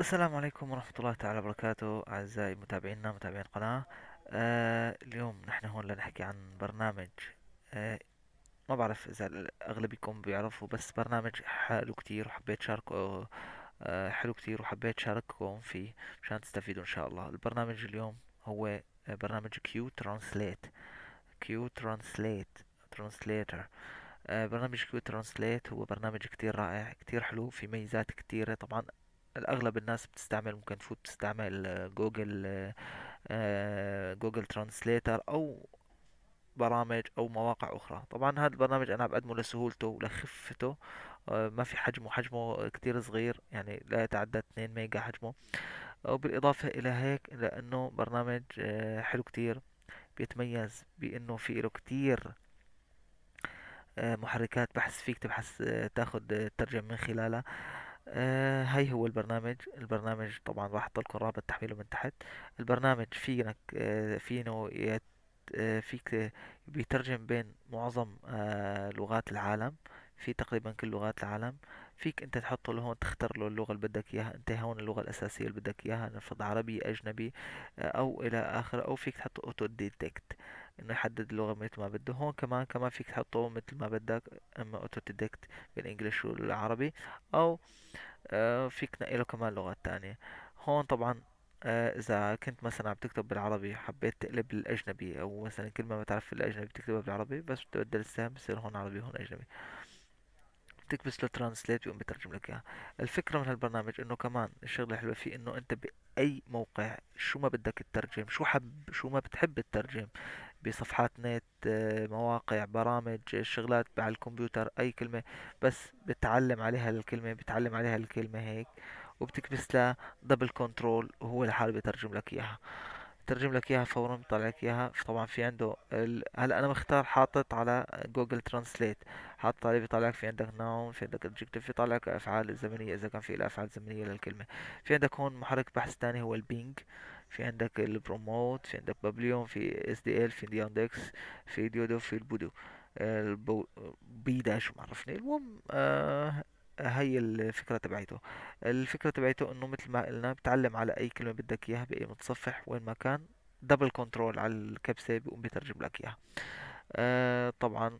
السلام عليكم ورحمة الله تعالى وبركاته أعزائي متابعينا متابعين القناة آه اليوم نحن هون لنحكي عن برنامج آه ما بعرف إذا أغلبكم بيعرفوا بس برنامج حلو كتير وحبيت شاركه آه حلو كتير وحبيت شارككم فيه مشان تستفيدوا إن شاء الله البرنامج اليوم هو آه، برنامج كيو ترانسليت كيو ترانسليت ترانسليتر برنامج كيو ترانسليت هو برنامج كتير رائع كتير حلو في ميزات كتيرة طبعا الاغلب الناس بتستعمل ممكن تفوت تستعمل جوجل آه، جوجل ترانسليتر او برامج او مواقع اخرى طبعا هذا البرنامج انا بقدمه لسهولته ولخفته آه، ما في حجمه حجمه كتير صغير يعني لا يتعدى 2 ميجا حجمه وبالاضافة الى هيك لانه برنامج آه، حلو كتير بيتميز بانه في له كتير محركات بحث فيك تبحث تاخد الترجمة من خلالها آه هاي هو البرنامج البرنامج طبعا راح احط لكم رابط تحميله من تحت البرنامج فينك آه فينه يت آه فيك آه، بيترجم بين معظم آه لغات العالم في تقريبا كل لغات العالم فيك انت تحطه لهون تختار له اللغة اللي بدك اياها انت هون اللغة الاساسية اللي بدك اياها نفرض عربي اجنبي آه، او الى اخره او فيك تحط اوتو ديتكت انه يحدد اللغه مثل ما بده هون كمان كمان فيك تحطه مثل ما بدك اما اوتو ديتكت بالانجلش والعربي او آه، فيك تنقي له كمان لغات تانية هون طبعا آه، اذا كنت مثلا عم تكتب بالعربي حبيت تقلب الاجنبي او مثلا كلمه ما بتعرف في الاجنبي بتكتبها بالعربي بس بتبدل السهم بصير هون عربي هون اجنبي بتكبس له ترانسليت ويقوم بترجم لك اياها الفكره من هالبرنامج انه كمان الشغله الحلوه فيه انه انت باي موقع شو ما بدك تترجم شو حب شو ما بتحب تترجم بصفحات نت مواقع برامج شغلات على الكمبيوتر اي كلمة بس بتعلم عليها الكلمة بتعلم عليها الكلمة هيك وبتكبس لها دبل كنترول وهو لحاله بيترجم لك اياها ترجم لك اياها فورا بيطلع لك اياها طبعا في عنده ال... هلا انا مختار حاطط على جوجل ترانسليت حاطط عليه بيطلع لك في عندك ناون في عندك ادجكتيف بيطلع لك افعال زمنيه اذا كان في الافعال زمنيه للكلمه في عندك هون محرك بحث ثاني هو البينج في عندك البروموت في عندك بابليون في اس دي ال في ديوندكس في ديودو في البودو البو بي داش ما عرفني المهم آه هي الفكرة تبعيته الفكرة تبعيته انه مثل ما قلنا بتعلم على اي كلمة بدك اياها بأي متصفح وين ما كان دبل كنترول على الكبسة بيقوم بترجم لك اياها آه، طبعا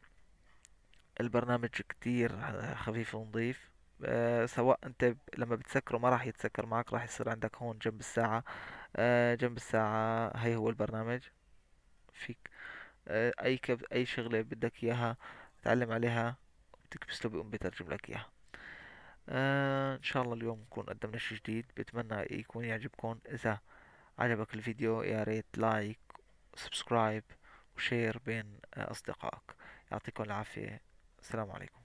البرنامج كتير خفيف ونظيف آه، سواء انت لما بتسكره ما راح يتسكر معك راح يصير عندك هون جنب الساعة آه، جنب الساعة هي هو البرنامج فيك اي كب اي شغلة بدك اياها تعلم عليها بتكبس له بيقوم بيترجم لك اياها آه ان شاء الله اليوم نكون قدمنا شي جديد بتمنى يكون يعجبكم اذا عجبك الفيديو يا ريت لايك سبسكرايب وشير بين آه، اصدقائك يعطيكم العافيه السلام عليكم